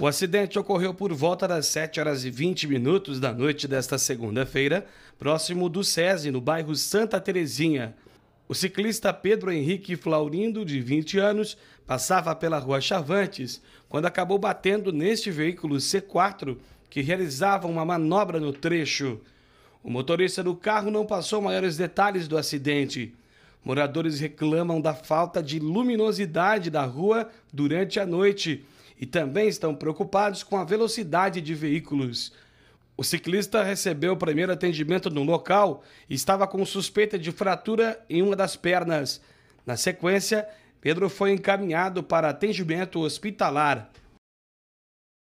O acidente ocorreu por volta das 7 horas e 20 minutos da noite desta segunda-feira, próximo do SESI, no bairro Santa Terezinha. O ciclista Pedro Henrique Flaurindo, de 20 anos, passava pela rua Chavantes quando acabou batendo neste veículo C4 que realizava uma manobra no trecho. O motorista do carro não passou maiores detalhes do acidente. Moradores reclamam da falta de luminosidade da rua durante a noite e também estão preocupados com a velocidade de veículos. O ciclista recebeu o primeiro atendimento no local e estava com suspeita de fratura em uma das pernas. Na sequência, Pedro foi encaminhado para atendimento hospitalar.